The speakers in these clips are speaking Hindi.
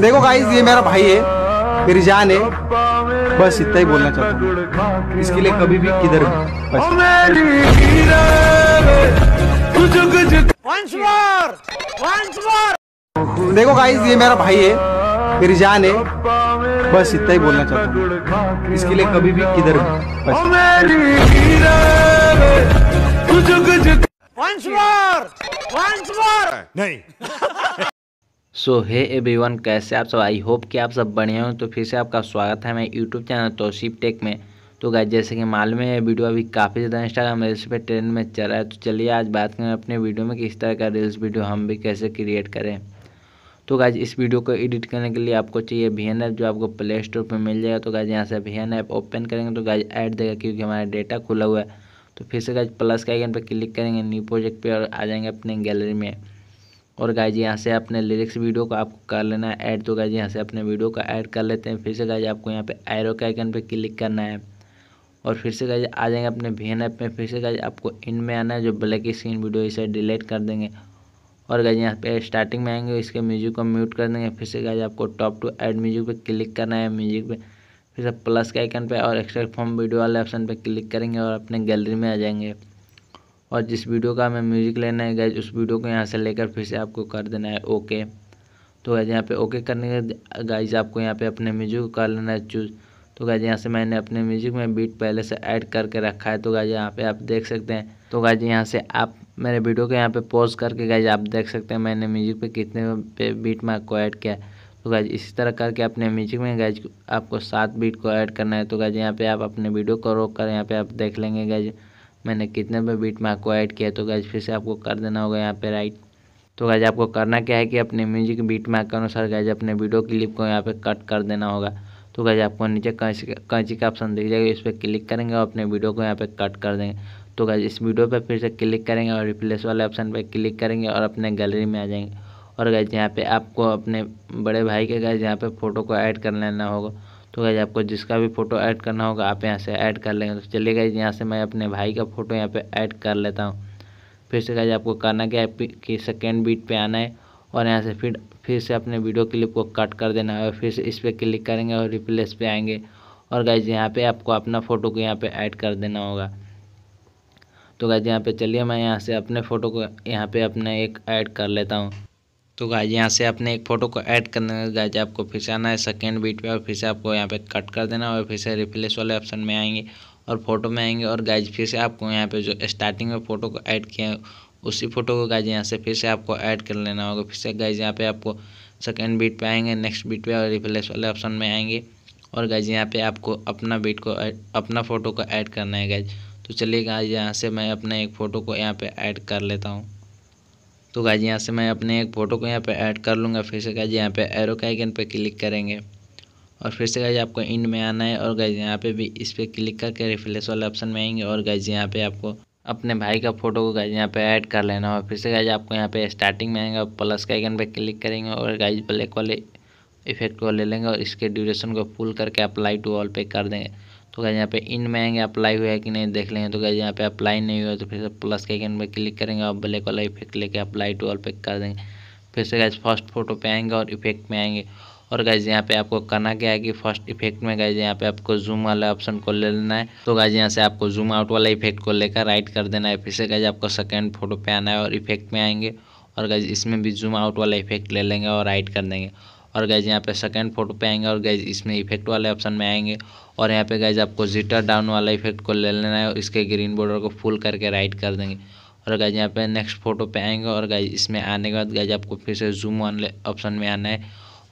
देखो गाइस ये मेरा भाई है मेरी जान है बस इतना ही बोलना चाहता हूँ इसके लिए कभी भी किधर देखो गाइस ये मेरा भाई है मेरी जान है बस इतना ही बोलना चाहता हूँ इसके लिए कभी भी किधर नहीं सो हे एवरीवन कैसे आप सब आई होप कि आप सब बढ़िया हो तो फिर से आपका स्वागत है मैं यूट्यूब चैनल तोशिप टेक में तो गाय जैसे कि मालूम है वीडियो अभी काफ़ी ज़्यादा इंस्टाग्राम रील्स पे ट्रेंड में चल रहा है तो चलिए आज बात करें अपने वीडियो में किस तरह का रील्स वीडियो हम भी कैसे क्रिएट करें तो गाइज इस वीडियो को एडिट करने के लिए आपको चाहिए वी एन ऐप जो आपको प्ले स्टोर पर मिल जाएगा तो गाइज यहाँ से वी एन ऐप ओपन करेंगे तो गाइज ऐड देगा क्योंकि हमारा डेटा खुला हुआ है तो फिर से गाइज प्लस के आइकन पर क्लिक करेंगे न्यू प्रोजेक्ट पर और आ जाएंगे अपने गैलरी में और गाय जी यहाँ से अपने लिरिक्स वीडियो को आपको कर लेना है ऐड तो गाय जी यहाँ से अपने वीडियो का ऐड कर लेते हैं फिर से जी आपको यहाँ पे एरो के आइकन पे क्लिक करना है और फिर से गाय जी आ जाएंगे अपने एन ऐप में फिर से जी आपको इन में आना है जो ब्लैक स्क्रीन वीडियो इसे डिलीट कर देंगे और गाय जी यहाँ पे स्टार्टिंग में आएंगे इसके म्यूजिक को म्यूट कर देंगे फिर से जी आपको टॉप टू एड म्यूजिक पर क्लिक करना है म्यूजिक पर फिर से प्लस के आइकन पर और एक्स्ट्रा फॉर्म वीडियो वाले ऑप्शन पर क्लिक करेंगे और अपने गैलरी में आ जाएंगे और जिस वीडियो का हमें म्यूज़िक लेना है गैज उस वीडियो को यहाँ से लेकर फिर से आपको कर देना है ओके तो गैज यहाँ पे ओके करने के गाइज आपको यहाँ पे अपने म्यूजिक को कर लेना है चूज तो गैज यहाँ से मैंने अपने म्यूजिक में बीट पहले से ऐड करके रखा है तो गैज यहाँ पे आप देख सकते हैं तो गैज यहाँ से आप मेरे वीडियो को यहाँ पे पॉज करके गैज आप देख सकते हैं मैंने म्यूजिक पे कितने पे बीट में आपको ऐड किया है तो गैज इसी तरह करके अपने म्यूजिक में गैज आपको सात बीट को ऐड करना है तो गैज यहाँ पे आप अपने वीडियो को रोक कर यहाँ पे आप देख लेंगे गैज मैंने कितने पे बीट मार्क को ऐड किया तो गैज फिर से आपको कर देना होगा यहाँ पे राइट तो गैज आपको करना क्या है कि अपने म्यूजिक बीट मार्क के अनुसार गैज अपने वीडियो क्लिप को यहाँ पे कट कर देना होगा तो गैज आपको नीचे कैंची का ऑप्शन दिख जाएगा इस पर क्लिक करेंगे और अपने वीडियो को यहाँ पे कट कर देंगे तो गैज इस वीडियो पर फिर से क्लिक करेंगे और रिप्लेस वाले ऑप्शन पर क्लिक करेंगे और अपने गैलरी में आ जाएंगे और गैज यहाँ पे आपको अपने बड़े भाई के गैज यहाँ पे फ़ोटो को ऐड कर लेना होगा तो गाइज आपको जिसका भी फ़ोटो ऐड करना होगा आप यहाँ से ऐड कर लेंगे तो चलिए गाइज यहाँ से मैं अपने भाई का फ़ोटो यहाँ पे ऐड कर लेता हूँ फिर से गाइज आपको करना क्या है कि सेकेंड बीट पे आना है और यहाँ से फिर फिर से अपने वीडियो क्लिप को कट कर देना है और फिर से इस पर क्लिक करेंगे और रिप्लेस पे आएंगे और गाइज यहाँ पर आपको अपना फ़ोटो को यहाँ पर ऐड कर देना होगा तो गाइज यहाँ पर चलिए मैं यहाँ से अपने फ़ोटो को यहाँ पर अपना एक ऐड कर लेता हूँ तो गाय यहाँ से आपने एक फ़ोटो को ऐड करने में गाय आपको फिर से आना है सेकेंड बीट पे और फिर से आपको यहाँ पे कट कर देना और फिर से रिप्लेस वाले ऑप्शन में आएंगे और फोटो में आएंगे और गाय फिर से आपको यहाँ पे जो स्टार्टिंग में फ़ोटो को ऐड किया है उसी फोटो को गाइज यहाँ से फिर से आपको ऐड कर लेना होगा फिर से गाइज यहाँ पे आपको सेकेंड बीट पर आएंगे नेक्स्ट बीट पर और रिप्लेस वाले ऑप्शन में आएंगे और गाइज यहाँ पे आपको अपना बीट को अपना फ़ोटो को ऐड करना है गाय तो चलिए गाइज यहाँ से मैं अपना एक फ़ोटो को यहाँ पर ऐड कर लेता हूँ तो गाइज यहाँ से मैं अपने एक फ़ोटो को यहाँ पे ऐड कर लूँगा फिर से जी यहाँ पे एरो के आइकन पे क्लिक करेंगे और फिर से गाय आपको इंड में आना है और गाइज यहाँ पे भी इस पर क्लिक करके रिफ्लेस वाले ऑप्शन में आएंगे और गाइज यहाँ पे आपको अपने भाई का फोटो को गाइज यहाँ पे ऐड कर लेना और फिर से जी आपको यहाँ पे स्टार्टिंग में आएंगे प्लस के आइकन पर क्लिक करेंगे और गाइज ब्लैक वाले इफेक्ट को ले लेंगे और इसके ड्यूरेशन को फुल करके आप लाइट वॉल पे कर देंगे तो क्या यहाँ पे इन में आएंगे अप्लाई हुआ है कि नहीं देख लेंगे तो क्या यहाँ पे अप्लाई नहीं हुआ तो फिर से प्लस के आइकन पे क्लिक करेंगे और ब्लैक वाला इफेक्ट लेके अप्लाई टू ऑल पे कर देंगे फिर से गैस फर्स्ट फोटो पे आएंगे और इफेक्ट में आएंगे और गाइज यहाँ पे आपको करना क्या है कि फर्स्ट इफेक्ट में गाइज यहाँ पे आपको जूम वाला ऑप्शन को ले लेना है तो गाइज यहाँ से आपको जूम आउट वाला इफेक्ट को लेकर राइट कर देना है फिर से गाइज आपको सेकेंड फोटो पे आना है और इफेक्ट में आएंगे और गाइज इसमें भी जूम आउट वाला इफेक्ट ले लेंगे और राइट कर देंगे और गैज यहाँ पे सेकंड फोटो पे आएंगे और गैज इसमें इफेक्ट वाले ऑप्शन में आएंगे और यहाँ पे गैज आपको जिटर डाउन वाला इफेक्ट को ले लेना है और इसके ग्रीन बॉर्डर को फुल करके राइट कर देंगे और गैज यहाँ पे नेक्स्ट फोटो पे आएंगे और गैज इसमें आने के बाद गैज आपको फिर से जूम वाले ऑप्शन में आना है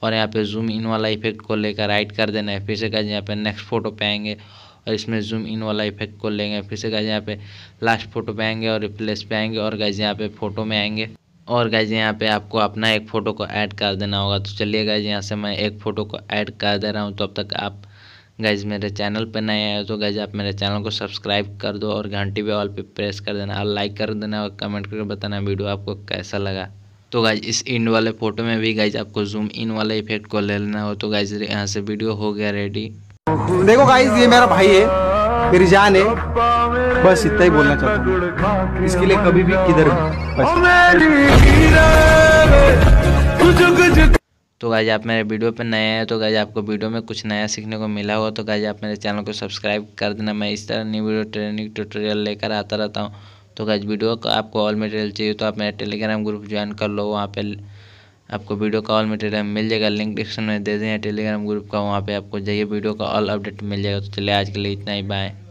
और यहाँ पर जूम इन वाला इफेक्ट को लेकर राइट कर देना है फिर से गैज यहाँ पे नेक्स्ट फोटो पे आएंगे और इसमें जूम इन वाला इफेक्ट को लेंगे फिर से गैज यहाँ पे लास्ट फोटो पे आएंगे और रिप्लेस पे आएंगे और गैज यहाँ पे फोटो में आएंगे और गाइज यहाँ पे आपको अपना एक फ़ोटो को ऐड कर देना होगा तो चलिए गाइज यहाँ से मैं एक फ़ोटो को ऐड कर दे रहा हूँ तो अब तक आप गाइज मेरे चैनल पर नए आए तो गाइज आप मेरे चैनल को सब्सक्राइब कर दो और घंटी भी ऑल पे प्रेस कर देना और लाइक कर देना और कमेंट करके बताना वीडियो आपको कैसा लगा तो गाइज इस इंड वाले फ़ोटो में भी गाइज आपको जूम इन वाले इफेक्ट को ले लेना हो तो गाइज यहाँ से वीडियो हो गया रेडी देखो गाइज ये मेरा भाई है मेरी जान है बस इतना ही बोलना चाहता हूँ इसके लिए कभी भी किधर तो गाइज आप मेरे वीडियो पर नए हैं तो गाइज आपको वीडियो में कुछ नया सीखने को मिला होगा तो गाइज आप मेरे चैनल को सब्सक्राइब कर देना मैं इस तरह न्यू वीडियो ट्रेनिंग ट्यूटोरियल लेकर आता रहता हूँ तो गाइज वीडियो का आपको ऑल मटेरियल चाहिए तो आप मेरा टेलीग्राम ग्रुप ज्वाइन कर लो वहाँ पे आपको वीडियो का ऑल मटेरियल मिल जाएगा लिंक डिस्क्रिप्शन में दे दें टेलीग्राम ग्रुप का वहाँ पे आपको जाइए वीडियो का ऑल अपडेट मिल जाएगा तो चलिए आज के लिए इतना ही बाय